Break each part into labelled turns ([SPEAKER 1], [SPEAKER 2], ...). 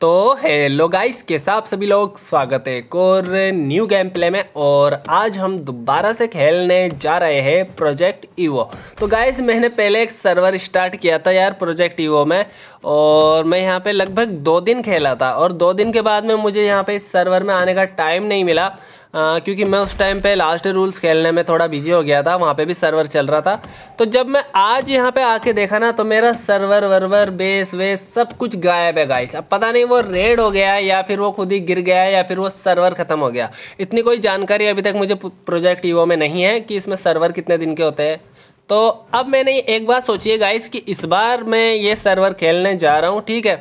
[SPEAKER 1] तो hello guys के साथ सभी लोग स्वागत है एक और न्यू गेम प्ले में और आज हम दोबारा से खेलने जा रहे हैं प्रोजेक्ट ईवो तो गाइस मैंने पहले एक सर्वर स्टार्ट किया था यार प्रोजेक्ट ईवो में और मैं यहाँ पे लगभग दो दिन खेला था और दो दिन के बाद में मुझे यहाँ पे इस सर्वर में आने का टाइम नहीं मिला क्योंकि मैं उस टाइम पे लास्ट रूल्स खेलने में थोड़ा बिजी हो गया था वहाँ पे भी सर्वर चल रहा था तो जब मैं आज यहाँ पे आके देखा ना तो मेरा सर्वर वर्वर बेस वेस सब कुछ गायब है गाइस अब पता नहीं वो रेड हो गया या फिर वो खुद ही गिर गया या फिर वो सर्वर ख़त्म हो गया इतनी कोई जानकारी अभी तक मुझे प्रोजेक्ट ईवो में नहीं है कि इसमें सर्वर कितने दिन के होते हैं तो अब मैंने एक बात सोची गाइस कि इस बार मैं ये सर्वर खेलने जा रहा हूँ ठीक है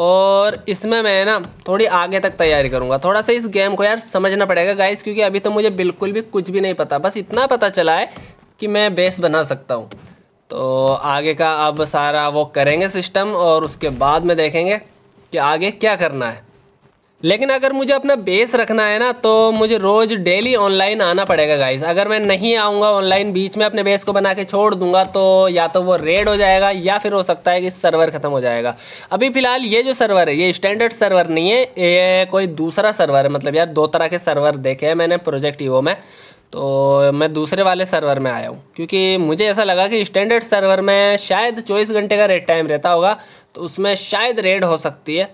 [SPEAKER 1] और इसमें मैं ना थोड़ी आगे तक तैयारी करूँगा थोड़ा सा इस गेम को यार समझना पड़ेगा गाइस क्योंकि अभी तो मुझे बिल्कुल भी कुछ भी नहीं पता बस इतना पता चला है कि मैं बेस बना सकता हूँ तो आगे का अब सारा वो करेंगे सिस्टम और उसके बाद में देखेंगे कि आगे क्या करना है लेकिन अगर मुझे अपना बेस रखना है ना तो मुझे रोज़ डेली ऑनलाइन आना पड़ेगा गाइस अगर मैं नहीं आऊँगा ऑनलाइन बीच में अपने बेस को बना के छोड़ दूंगा तो या तो वो रेड हो जाएगा या फिर हो सकता है कि सर्वर ख़त्म हो जाएगा अभी फ़िलहाल ये जो सर्वर है ये स्टैंडर्ड सर्वर नहीं है ये कोई दूसरा सर्वर है मतलब यार दो तरह के सर्वर देखे हैं मैंने प्रोजेक्ट ईवो में तो मैं दूसरे वाले सर्वर में आया हूँ क्योंकि मुझे ऐसा लगा कि स्टैंडर्ड सर्वर में शायद चौबीस घंटे का रेड टाइम रहता होगा तो उसमें शायद रेड हो सकती है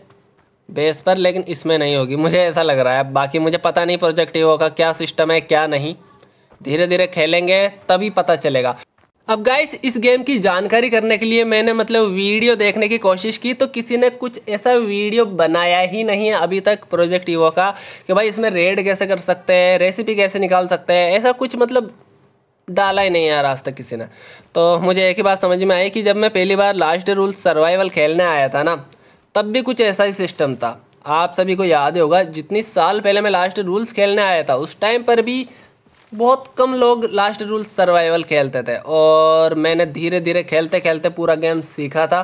[SPEAKER 1] बेस पर लेकिन इसमें नहीं होगी मुझे ऐसा लग रहा है बाकी मुझे पता नहीं प्रोजेक्ट ईवो का क्या सिस्टम है क्या नहीं धीरे धीरे खेलेंगे तभी पता चलेगा अब गाइस इस गेम की जानकारी करने के लिए मैंने मतलब वीडियो देखने की कोशिश की तो किसी ने कुछ ऐसा वीडियो बनाया ही नहीं है अभी तक प्रोजेक्ट ईवो का कि भाई इसमें रेड कैसे कर सकते हैं रेसिपी कैसे निकाल सकते हैं ऐसा कुछ मतलब डाला ही नहीं यार आज तक किसी ने तो मुझे एक ही बात समझ में आई कि जब मैं पहली बार लास्ट रूल सर्वाइवल खेलने आया था ना तब भी कुछ ऐसा ही सिस्टम था आप सभी को याद होगा जितनी साल पहले मैं लास्ट रूल्स खेलने आया था उस टाइम पर भी बहुत कम लोग लास्ट रूल्स सर्वाइवल खेलते थे और मैंने धीरे धीरे खेलते खेलते पूरा गेम सीखा था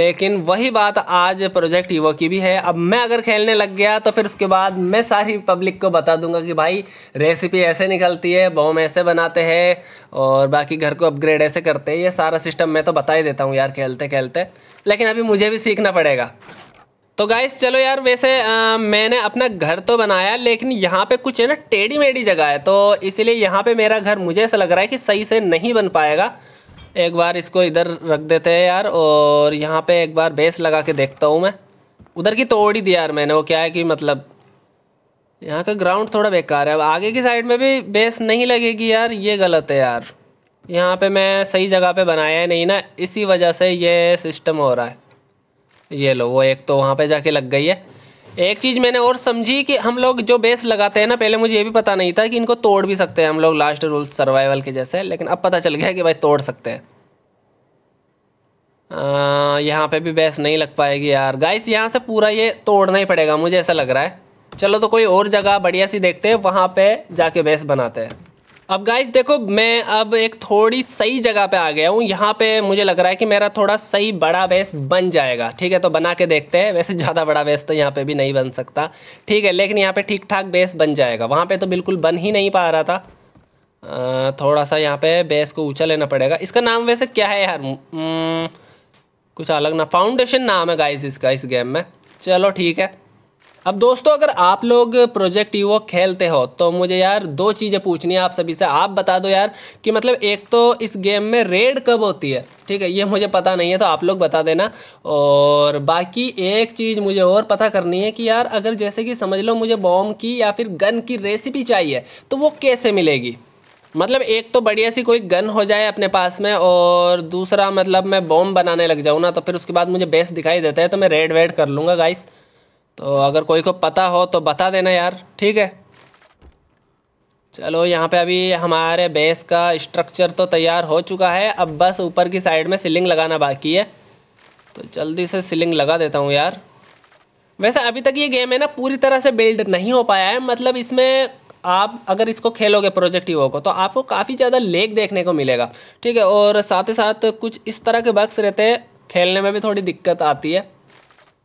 [SPEAKER 1] लेकिन वही बात आज प्रोजेक्ट ईवो की भी है अब मैं अगर खेलने लग गया तो फिर उसके बाद मैं सारी पब्लिक को बता दूंगा कि भाई रेसिपी ऐसे निकलती है बॉम ऐसे बनाते हैं और बाकी घर को अपग्रेड ऐसे करते हैं ये सारा सिस्टम मैं तो बता ही देता हूँ यार खेलते खेलते लेकिन अभी मुझे भी सीखना पड़ेगा तो गाइस चलो यार वैसे आ, मैंने अपना घर तो बनाया लेकिन यहाँ पे कुछ है ना टेढ़ी मेढ़ी जगह है तो इसीलिए यहाँ पे मेरा घर मुझे ऐसा लग रहा है कि सही से नहीं बन पाएगा एक बार इसको इधर रख देते हैं यार और यहाँ पे एक बार बेस लगा के देखता हूँ मैं उधर की तोड़ ही दी यार मैंने वो क्या है कि मतलब यहाँ का ग्राउंड थोड़ा बेकार है अब आगे की साइड में भी बेस नहीं लगेगी यार ये गलत है यार यहाँ पे मैं सही जगह पे बनाया है नहीं ना इसी वजह से ये सिस्टम हो रहा है ये लो वो एक तो वहाँ पे जाके लग गई है एक चीज़ मैंने और समझी कि हम लोग जो बेस लगाते हैं ना पहले मुझे ये भी पता नहीं था कि इनको तोड़ भी सकते हैं हम लोग लास्ट रूल सर्वाइवल के जैसे लेकिन अब पता चल गया कि भाई तोड़ सकते हैं यहाँ पे भी बेस नहीं लग पाएगी यार गाइस यहाँ से पूरा ये तोड़ना ही पड़ेगा मुझे ऐसा लग रहा है चलो तो कोई और जगह बढ़िया सी देखते हैं वहाँ पे जाके बेस बनाते हैं अब गाइस देखो मैं अब एक थोड़ी सही जगह पे आ गया हूँ यहाँ पे मुझे लग रहा है कि मेरा थोड़ा सही बड़ा बेस बन जाएगा ठीक है तो बना के देखते हैं वैसे ज़्यादा बड़ा बेस तो यहाँ पे भी नहीं बन सकता ठीक है लेकिन यहाँ पे ठीक ठाक बेस बन जाएगा वहाँ पे तो बिल्कुल बन ही नहीं पा रहा था आ, थोड़ा सा यहाँ पे बेस को ऊँचा लेना पड़ेगा इसका नाम वैसे क्या है यार हम्म, कुछ अलग ना फाउंडेशन नाम है गाइज इसका इस गेम में चलो ठीक है अब दोस्तों अगर आप लोग प्रोजेक्ट यू खेलते हो तो मुझे यार दो चीज़ें पूछनी है आप सभी से आप बता दो यार कि मतलब एक तो इस गेम में रेड कब होती है ठीक है ये मुझे पता नहीं है तो आप लोग बता देना और बाकी एक चीज़ मुझे और पता करनी है कि यार अगर जैसे कि समझ लो मुझे बॉम्ब की या फिर गन की रेसिपी चाहिए तो वो कैसे मिलेगी मतलब एक तो बढ़िया सी कोई गन हो जाए अपने पास में और दूसरा मतलब मैं बॉम्ब बनाने लग जाऊँ ना तो फिर उसके बाद मुझे बेस दिखाई देता है तो मैं रेड वेड कर लूँगा गाइस तो अगर कोई को पता हो तो बता देना यार ठीक है चलो यहाँ पे अभी हमारे बेस का स्ट्रक्चर तो तैयार हो चुका है अब बस ऊपर की साइड में सीलिंग लगाना बाकी है तो जल्दी से सीलिंग लगा देता हूँ यार वैसे अभी तक ये गेम है ना पूरी तरह से बिल्ड नहीं हो पाया है मतलब इसमें आप अगर इसको खेलोगे प्रोजेक्टिव को तो आपको काफ़ी ज़्यादा लेक देखने को मिलेगा ठीक है और साथ ही साथ कुछ इस तरह के बक्स रहते हैं खेलने में भी थोड़ी दिक्कत आती है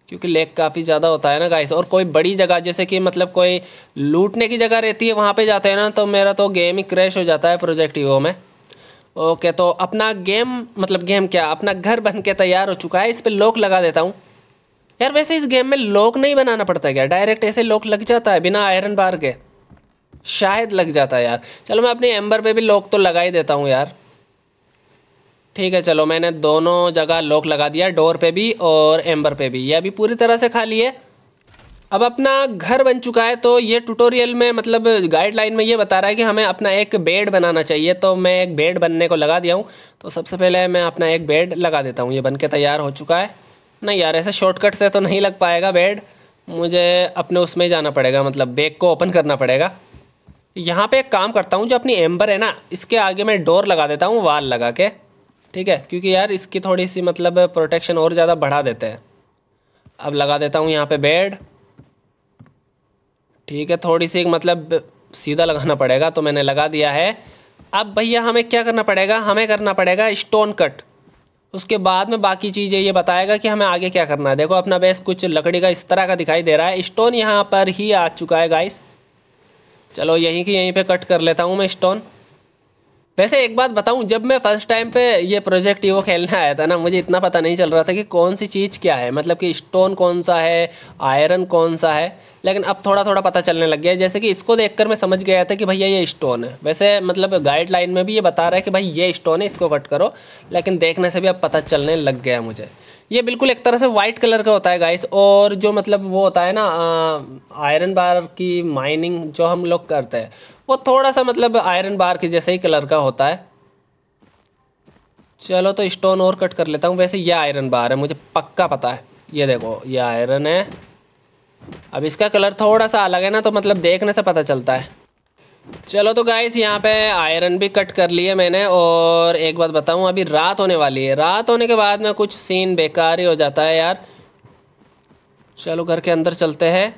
[SPEAKER 1] क्योंकि लेक काफ़ी ज़्यादा होता है ना गाइस और कोई बड़ी जगह जैसे कि मतलब कोई लूटने की जगह रहती है वहाँ पे जाते हैं ना तो मेरा तो गेम ही क्रैश हो जाता है प्रोजेक्ट ईवो में ओके तो अपना गेम मतलब गेम क्या अपना घर बन के तैयार हो चुका है इस पर लॉक लगा देता हूँ यार वैसे इस गेम में लॉक नहीं बनाना पड़ता क्या डायरेक्ट ऐसे लॉक लग जाता है बिना आयरन बार के शायद लग जाता है यार चलो मैं अपने एम्बर पर भी लॉक तो लगा ही देता हूँ यार ठीक है चलो मैंने दोनों जगह लॉक लगा दिया डोर पे भी और एम्बर पे भी ये अभी पूरी तरह से खाली है अब अपना घर बन चुका है तो ये ट्यूटोरियल में मतलब गाइडलाइन में ये बता रहा है कि हमें अपना एक बेड बनाना चाहिए तो मैं एक बेड बनने को लगा दिया हूँ तो सबसे पहले मैं अपना एक बेड लगा देता हूँ ये बन के तैयार हो चुका है नहीं यार ऐसे शॉर्टकट से तो नहीं लग पाएगा बेड मुझे अपने उसमें जाना पड़ेगा मतलब बेग को ओपन करना पड़ेगा यहाँ पे एक काम करता हूँ जो अपनी एम्बर है ना इसके आगे मैं डोर लगा देता हूँ वाल लगा के ठीक है क्योंकि यार इसकी थोड़ी सी मतलब प्रोटेक्शन और ज़्यादा बढ़ा देते हैं अब लगा देता हूँ यहाँ पे बेड ठीक है थोड़ी सी मतलब सीधा लगाना पड़ेगा तो मैंने लगा दिया है अब भैया हमें क्या करना पड़ेगा हमें करना पड़ेगा स्टोन कट उसके बाद में बाकी चीज़ें ये बताएगा कि हमें आगे क्या करना है देखो अपना बेस कुछ लकड़ी का इस तरह का दिखाई दे रहा है स्टोन यहाँ पर ही आ चुका है गाइस चलो यहीं की यहीं पर कट कर लेता हूँ मैं स्टोन वैसे एक बात बताऊं जब मैं फर्स्ट टाइम पे ये प्रोजेक्ट ईवो खेलने आया था ना मुझे इतना पता नहीं चल रहा था कि कौन सी चीज़ क्या है मतलब कि स्टोन कौन सा है आयरन कौन सा है लेकिन अब थोड़ा थोड़ा पता चलने लग गया है जैसे कि इसको देखकर मैं समझ गया था कि भैया ये स्टोन है वैसे मतलब गाइडलाइन में भी ये बता रहा है कि भाई ये स्टोन है इसको कट करो लेकिन देखने से भी अब पता चलने लग गया मुझे ये बिल्कुल एक तरह से वाइट कलर का होता है गाइस और जो मतलब वो होता है ना आयरन बार की माइनिंग जो हम लोग करते हैं वो थोड़ा सा मतलब आयरन बार के जैसे ही कलर का होता है चलो तो स्टोन और कट कर लेता हूँ वैसे ये आयरन बार है मुझे पक्का पता है ये देखो ये आयरन है अब इसका कलर थोड़ा सा अलग है ना तो मतलब देखने से पता चलता है चलो तो गाइस यहाँ पे आयरन भी कट कर लिए मैंने और एक बात बताऊँ अभी रात होने वाली है रात होने के बाद में कुछ सीन बेकार ही हो जाता है यार चलो घर के अंदर चलते हैं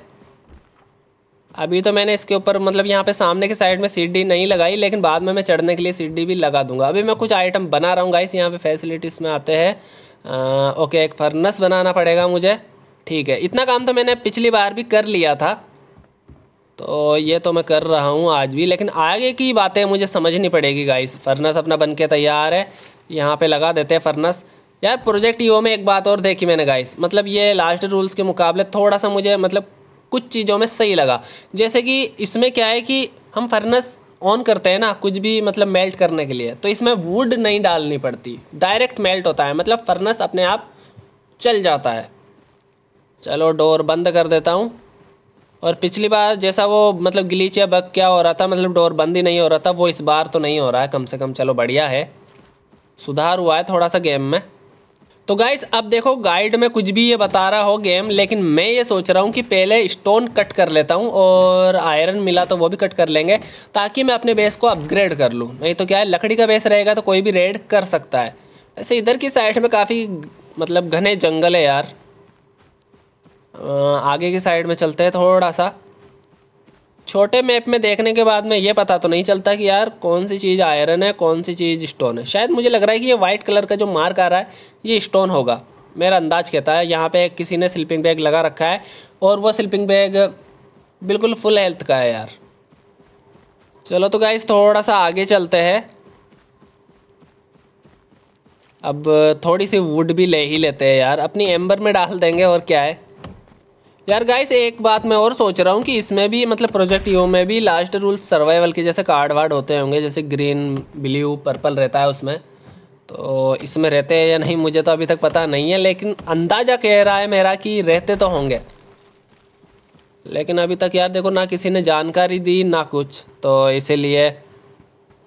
[SPEAKER 1] अभी तो मैंने इसके ऊपर मतलब यहाँ पे सामने के साइड में सीढ़ी नहीं लगाई लेकिन बाद में मैं चढ़ने के लिए सीढ़ी भी लगा दूंगा अभी मैं कुछ आइटम बना रहा हूँ गाइस यहाँ पे फैसिलिटीज़ में आते हैं ओके एक फर्नस बनाना पड़ेगा मुझे ठीक है इतना काम तो मैंने पिछली बार भी कर लिया था तो ये तो मैं कर रहा हूँ आज भी लेकिन आगे की बातें मुझे समझनी पड़ेगी गाइस फर्नस अपना बन के तैयार है यहाँ पर लगा देते हैं फर्नस यार प्रोजेक्ट यो e में एक बात और देखी मैंने गाइस मतलब ये लास्ट रूल्स के मुकाबले थोड़ा सा मुझे मतलब कुछ चीज़ों में सही लगा जैसे कि इसमें क्या है कि हम फर्नेस ऑन करते हैं ना कुछ भी मतलब मेल्ट करने के लिए तो इसमें वुड नहीं डालनी पड़ती डायरेक्ट मेल्ट होता है मतलब फर्नेस अपने आप चल जाता है चलो डोर बंद कर देता हूँ और पिछली बार जैसा वो मतलब गिलीच या बग क्या हो रहा था मतलब डोर बंद ही नहीं हो रहा था वो इस बार तो नहीं हो रहा है कम से कम चलो बढ़िया है सुधार हुआ है थोड़ा सा गेम में तो गाइस अब देखो गाइड में कुछ भी ये बता रहा हो गेम लेकिन मैं ये सोच रहा हूँ कि पहले स्टोन कट कर लेता हूँ और आयरन मिला तो वो भी कट कर लेंगे ताकि मैं अपने बेस को अपग्रेड कर लूँ नहीं तो क्या है लकड़ी का बेस रहेगा तो कोई भी रेड कर सकता है वैसे इधर की साइड में काफ़ी मतलब घने जंगल है यार आगे की साइड में चलते हैं थोड़ा सा छोटे मैप में देखने के बाद में ये पता तो नहीं चलता कि यार कौन सी चीज़ आयरन है कौन सी चीज़ स्टोन है शायद मुझे लग रहा है कि ये वाइट कलर का जो मार्क आ रहा है ये स्टोन होगा मेरा अंदाज कहता है यहाँ पे किसी ने स्लिपिंग बैग लगा रखा है और वो स्लिपिंग बैग बिल्कुल फुल हेल्थ का है यार चलो तो गाइज थोड़ा सा आगे चलते हैं अब थोड़ी सी वुड भी ले ही लेते हैं यार अपनी एम्बर में डाल देंगे और क्या है यार गाइस एक बात मैं और सोच रहा हूँ कि इसमें भी मतलब प्रोजेक्ट यू में भी लास्ट रूल सर्वाइवल के जैसे कार्ड वार्ड होते होंगे जैसे ग्रीन ब्लू पर्पल रहता है उसमें तो इसमें रहते हैं या नहीं मुझे तो अभी तक पता नहीं है लेकिन अंदाज़ा कह रहा है मेरा कि रहते तो होंगे लेकिन अभी तक यार देखो ना किसी ने जानकारी दी ना कुछ तो इसीलिए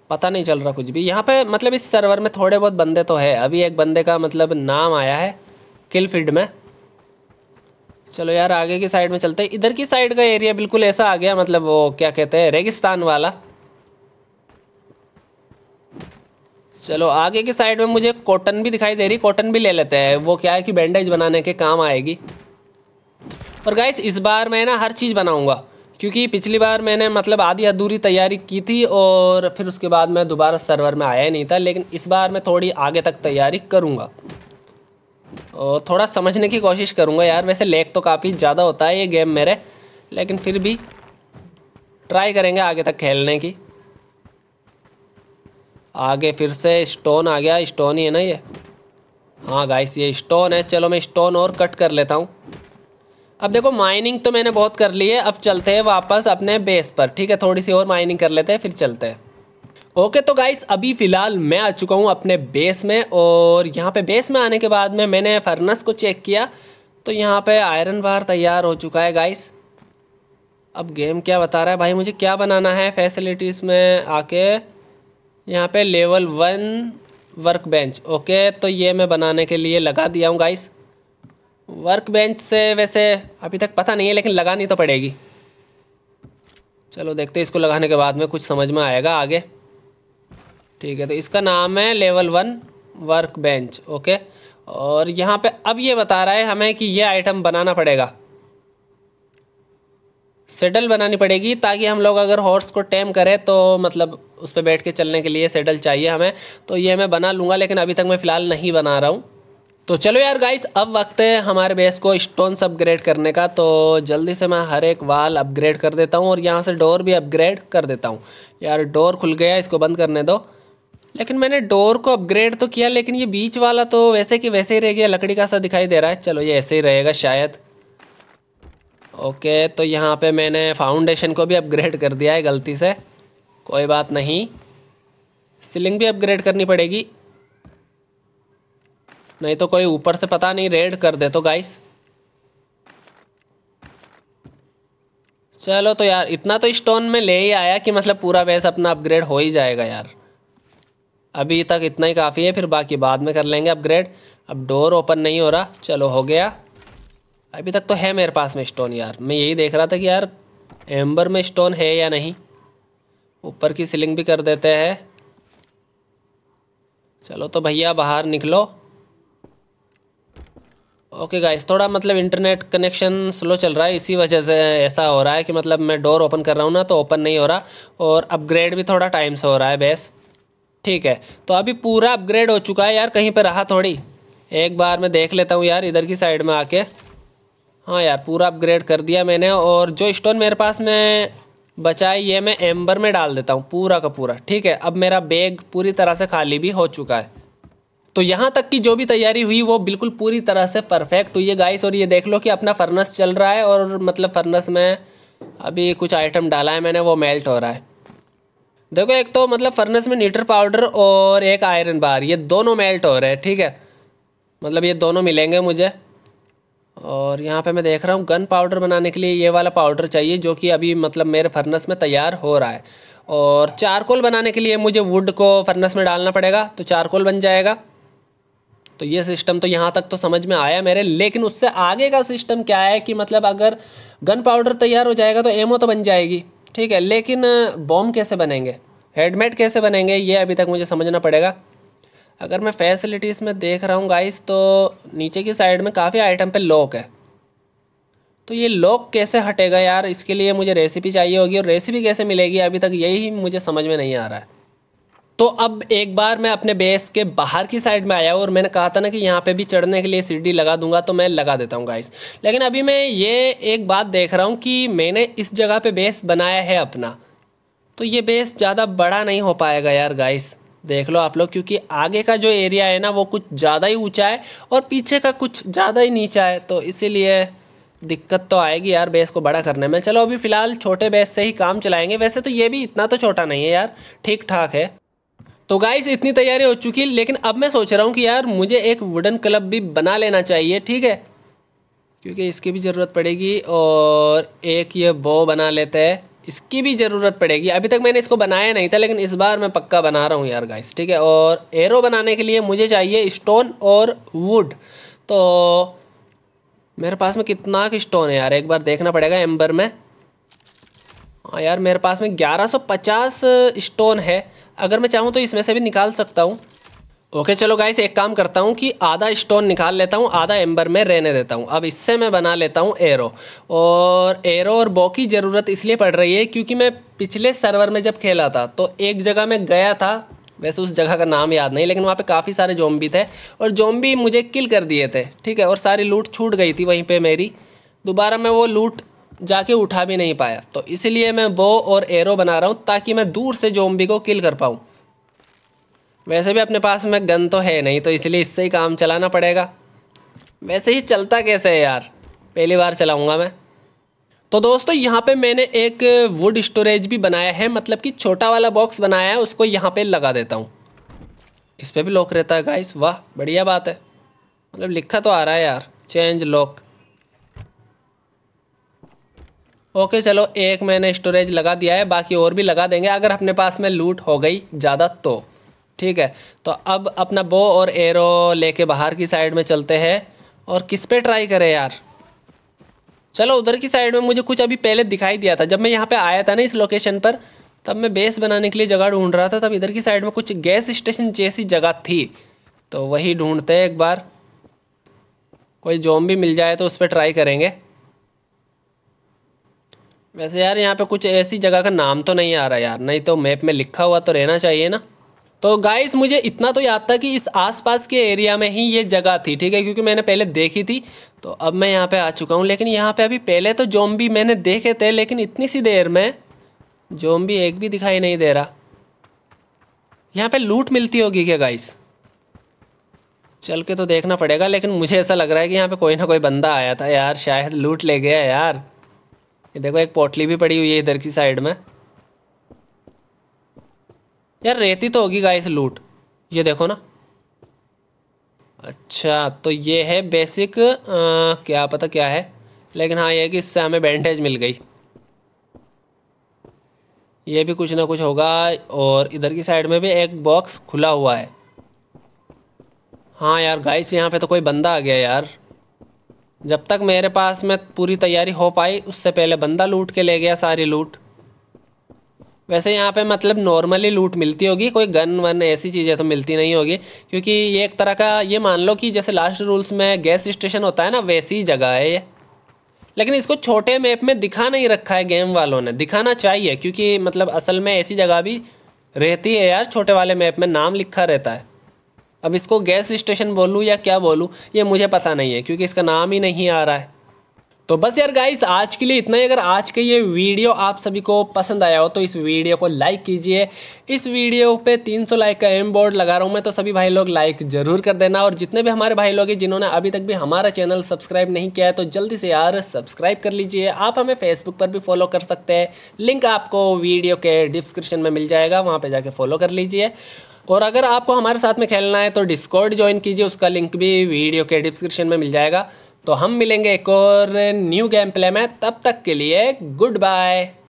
[SPEAKER 1] पता नहीं चल रहा कुछ भी यहाँ पे मतलब इस सर्वर में थोड़े बहुत बंदे तो है अभी एक बंदे का मतलब नाम आया है किल फील्ड में चलो यार आगे की साइड में चलते हैं इधर की साइड का एरिया बिल्कुल ऐसा आ गया मतलब वो क्या कहते हैं रेगिस्तान वाला चलो आगे की साइड में मुझे कॉटन भी दिखाई दे रही कॉटन भी ले लेते हैं वो क्या है कि बैंडेज बनाने के काम आएगी और गाइस इस बार मैं ना हर चीज़ बनाऊंगा क्योंकि पिछली बार मैंने मतलब आधी अधूरी तैयारी की थी और फिर उसके बाद मैं दोबारा सर्वर में आया ही नहीं था लेकिन इस बार मैं थोड़ी आगे तक तैयारी करूँगा थोड़ा समझने की कोशिश करूँगा यार वैसे लेक तो काफ़ी ज़्यादा होता है ये गेम मेरे लेकिन फिर भी ट्राई करेंगे आगे तक खेलने की आगे फिर से स्टोन आ गया स्टोन ही है ना ये हाँ गाइस ये स्टोन है चलो मैं स्टोन और कट कर लेता हूँ अब देखो माइनिंग तो मैंने बहुत कर ली है अब चलते हैं वापस अपने बेस पर ठीक है थोड़ी सी और माइनिंग कर लेते हैं फिर चलते हैं ओके तो गाइस अभी फ़िलहाल मैं आ चुका हूँ अपने बेस में और यहाँ पे बेस में आने के बाद में मैंने फर्नेस को चेक किया तो यहाँ पे आयरन बार तैयार हो चुका है गाइस अब गेम क्या बता रहा है भाई मुझे क्या बनाना है फैसिलिटीज़ में आके यहाँ पे level one workbench okay तो ये मैं बनाने के लिए लगा दिया हूँ गाइस वर्क बेंच से वैसे अभी तक पता नहीं है लेकिन लगानी तो पड़ेगी चलो देखते इसको लगाने के बाद में कुछ समझ में आएगा आगे ठीक है तो इसका नाम है level one workbench okay और यहाँ पे अब ये बता रहा है हमें कि ये आइटम बनाना पड़ेगा सेडल बनानी पड़ेगी ताकि हम लोग अगर हॉर्स को टेम करें तो मतलब उस पर बैठ के चलने के लिए सेडल चाहिए हमें तो ये मैं बना लूँगा लेकिन अभी तक मैं फ़िलहाल नहीं बना रहा हूँ तो चलो यार गाइस अब वक्त है हमारे बेस को स्टोन्स अपग्रेड करने का तो जल्दी से मैं हर एक वाल अपग्रेड कर देता हूँ और यहाँ से डोर भी अपग्रेड कर देता हूँ यार डोर खुल गया इसको बंद करने दो लेकिन मैंने डोर को अपग्रेड तो किया लेकिन ये बीच वाला तो वैसे कि वैसे ही रह गया लकड़ी का सा दिखाई दे रहा है चलो ये ऐसे ही रहेगा शायद ओके तो यहाँ पे मैंने फाउंडेशन को भी अपग्रेड कर दिया है गलती से कोई बात नहीं सीलिंग भी अपग्रेड करनी पड़ेगी नहीं तो कोई ऊपर से पता नहीं रेड कर दे तो गाइस चलो तो यार इतना तो स्टोन में ले ही आया कि मतलब पूरा वैस अपना अपग्रेड हो ही जाएगा यार अभी तक इतना ही काफ़ी है फिर बाकी बाद में कर लेंगे अपग्रेड अब डोर ओपन नहीं हो रहा चलो हो गया अभी तक तो है मेरे पास में स्टोन यार मैं यही देख रहा था कि यार एम्बर में स्टोन है या नहीं ऊपर की सीलिंग भी कर देते हैं चलो तो भैया बाहर निकलो ओके गाइस थोड़ा मतलब इंटरनेट कनेक्शन स्लो चल रहा है इसी वजह से ऐसा हो रहा है कि मतलब मैं डोर ओपन कर रहा हूँ ना तो ओपन नहीं हो रहा और अपग्रेड भी थोड़ा टाइम से हो रहा है बेस ठीक है तो अभी पूरा अपग्रेड हो चुका है यार कहीं पर रहा थोड़ी एक बार मैं देख लेता हूँ यार इधर की साइड में आके हाँ यार पूरा अपग्रेड कर दिया मैंने और जो स्टोन मेरे पास में बचा है ये मैं एम्बर में डाल देता हूँ पूरा का पूरा ठीक है अब मेरा बैग पूरी तरह से खाली भी हो चुका है तो यहाँ तक की जो भी तैयारी हुई वो बिल्कुल पूरी तरह से परफेक्ट हुई है गाइस और ये देख लो कि अपना फ़र्नस चल रहा है और मतलब फ़र्नस में अभी कुछ आइटम डाला है मैंने वो मेल्ट हो रहा है देखो एक तो मतलब फर्नेस में नीटर पाउडर और एक आयरन बार ये दोनों मेल्ट हो रहे हैं ठीक है मतलब ये दोनों मिलेंगे मुझे और यहाँ पे मैं देख रहा हूँ गन पाउडर बनाने के लिए ये वाला पाउडर चाहिए जो कि अभी मतलब मेरे फर्नेस में तैयार हो रहा है और चारकोल बनाने के लिए मुझे वुड को फर्नेस में डालना पड़ेगा तो चारकोल बन जाएगा तो ये सिस्टम तो यहाँ तक तो समझ में आया मेरे लेकिन उससे आगे का सिस्टम क्या है कि मतलब अगर गन पाउडर तैयार हो जाएगा तो एमओ तो बन जाएगी ठीक है लेकिन बॉम्ब कैसे बनेंगे हेडमेट कैसे बनेंगे ये अभी तक मुझे समझना पड़ेगा अगर मैं फैसिलिटीज़ में देख रहा हूँ गाइस तो नीचे की साइड में काफ़ी आइटम पे लॉक है तो ये लॉक कैसे हटेगा यार इसके लिए मुझे रेसिपी चाहिए होगी और रेसिपी कैसे मिलेगी अभी तक यही मुझे समझ में नहीं आ रहा है तो अब एक बार मैं अपने बेस के बाहर की साइड में आया और मैंने कहा था ना कि यहाँ पे भी चढ़ने के लिए सीढ़ी लगा दूंगा तो मैं लगा देता हूँ गाइस लेकिन अभी मैं ये एक बात देख रहा हूँ कि मैंने इस जगह पे बेस बनाया है अपना तो ये बेस ज़्यादा बड़ा नहीं हो पाएगा यार गाइस देख लो आप लोग क्योंकि आगे का जो एरिया है ना वो कुछ ज़्यादा ही ऊँचा है और पीछे का कुछ ज़्यादा ही नीचा है तो इसीलिए दिक्कत तो आएगी यार बेस को बड़ा करने में चलो अभी फ़िलहाल छोटे बेस से ही काम चलाएँगे वैसे तो ये भी इतना तो छोटा नहीं है यार ठीक ठाक है तो गाइस इतनी तैयारी हो चुकी लेकिन अब मैं सोच रहा हूँ कि यार मुझे एक वुडन क्लब भी बना लेना चाहिए ठीक है क्योंकि इसकी भी ज़रूरत पड़ेगी और एक ये बो बना लेते हैं इसकी भी ज़रूरत पड़ेगी अभी तक मैंने इसको बनाया नहीं था लेकिन इस बार मैं पक्का बना रहा हूँ यार गाइस ठीक है और एरो बनाने के लिए मुझे चाहिए स्टोन और वुड तो मेरे पास में कितना कि स्टोन है यार एक बार देखना पड़ेगा एम्बर में हाँ यार मेरे पास में 1150 स्टोन है अगर मैं चाहूँ तो इसमें से भी निकाल सकता हूँ ओके चलो गाइस एक काम करता हूँ कि आधा स्टोन निकाल लेता हूँ आधा एम्बर में रहने देता हूँ अब इससे मैं बना लेता हूँ एरो और एरो और बॉ की ज़रूरत इसलिए पड़ रही है क्योंकि मैं पिछले सर्वर में जब खेला था तो एक जगह में गया था वैसे उस जगह का नाम याद नहीं लेकिन वहाँ पे काफ़ी सारे जोम्बी थे और जोम्बी मुझे किल कर दिए थे ठीक है और सारी लूट छूट गई थी वहीं पर मेरी दोबारा मैं वो लूट जाके उठा भी नहीं पाया तो इसलिए मैं बो और एरो बना रहा हूँ ताकि मैं दूर से जोम्बी को किल कर पाऊँ वैसे भी अपने पास में गन तो है नहीं तो इसलिए इससे ही काम चलाना पड़ेगा वैसे ही चलता कैसे है यार पहली बार चलाऊँगा मैं तो दोस्तों यहाँ पे मैंने एक वुड स्टोरेज भी बनाया है मतलब कि छोटा वाला बॉक्स बनाया है उसको यहाँ पे लगा देता हूँ इस पर भी लॉक रहता है गाइस वाह बढ़िया बात है मतलब लिखा तो आ रहा है यार चेंज लॉक ओके चलो एक मैंने स्टोरेज लगा दिया है बाकी और भी लगा देंगे अगर अपने पास में लूट हो गई ज़्यादा तो ठीक है तो अब अपना बो और एरो लेके बाहर की साइड में चलते हैं और किस पे ट्राई करें यार चलो उधर की साइड में मुझे कुछ अभी पहले दिखाई दिया था जब मैं यहाँ पे आया था ना इस लोकेशन पर तब मैं बेस बनाने के लिए जगह ढूंढ रहा था तब इधर की साइड में कुछ गैस स्टेशन जैसी जगह थी तो वही ढूंढते हैं एक बार कोई जॉम भी मिल जाए तो उस पर ट्राई करेंगे वैसे यार यहाँ पे कुछ ऐसी जगह का नाम तो नहीं आ रहा यार नहीं तो मैप में लिखा हुआ तो रहना चाहिए ना तो गाइस मुझे इतना तो याद था कि इस आसपास के एरिया में ही ये जगह थी ठीक है क्योंकि मैंने पहले देखी थी तो अब मैं यहाँ पे आ चुका हूँ लेकिन यहाँ पे अभी पहले तो जोम्बी मैंने देखे थे लेकिन इतनी सी देर में जोम्बी एक भी दिखाई नहीं दे रहा यहाँ पे लूट मिलती होगी क्या गाइस चल के तो देखना पड़ेगा लेकिन मुझे ऐसा लग रहा है कि यहाँ पर कोई ना कोई बंदा आया था यार शायद लूट ले गया यार ये देखो एक पोटली भी पड़ी हुई है इधर की साइड में यार रेती तो होगी गाइस लूट ये देखो ना अच्छा तो ये है बेसिक आ, क्या पता क्या है लेकिन हाँ ये कि इससे हमें बैंडेज मिल गई ये भी कुछ ना कुछ होगा और इधर की साइड में भी एक बॉक्स खुला हुआ है हाँ यार गाइस यहाँ पे तो कोई बंदा आ गया यार जब तक मेरे पास में पूरी तैयारी हो पाई उससे पहले बंदा लूट के ले गया सारी लूट वैसे यहाँ पे मतलब नॉर्मली लूट मिलती होगी कोई गन वन ऐसी चीज़ें तो मिलती नहीं होगी क्योंकि ये एक तरह का ये मान लो कि जैसे लास्ट रूल्स में गैस स्टेशन होता है ना वैसी ही जगह है ये लेकिन इसको छोटे मैप में दिखा नहीं रखा है गेम वालों ने दिखाना चाहिए क्योंकि मतलब असल में ऐसी जगह भी रहती है यार छोटे वाले मैप में नाम लिखा रहता है अब इसको गैस स्टेशन बोलूँ या क्या बोलूँ ये मुझे पता नहीं है क्योंकि इसका नाम ही नहीं आ रहा है तो बस यार गाइस आज के लिए इतना ही अगर आज के ये वीडियो आप सभी को पसंद आया हो तो इस वीडियो को लाइक कीजिए इस वीडियो पे 300 लाइक का एम बोर्ड लगा रहा हूँ मैं तो सभी भाई लोग लाइक ज़रूर कर देना और जितने भी हमारे भाई लोग हैं जिन्होंने अभी तक भी हमारा चैनल सब्सक्राइब नहीं किया है तो जल्दी से यार सब्सक्राइब कर लीजिए आप हमें फेसबुक पर भी फॉलो कर सकते हैं लिंक आपको वीडियो के डिस्क्रिप्शन में मिल जाएगा वहाँ पर जाके फॉलो कर लीजिए और अगर आपको हमारे साथ में खेलना है तो डिस्कॉर्ड ज्वाइन कीजिए उसका लिंक भी वीडियो के डिस्क्रिप्शन में मिल जाएगा तो हम मिलेंगे एक और न्यू गेम प्ले में तब तक के लिए गुड बाय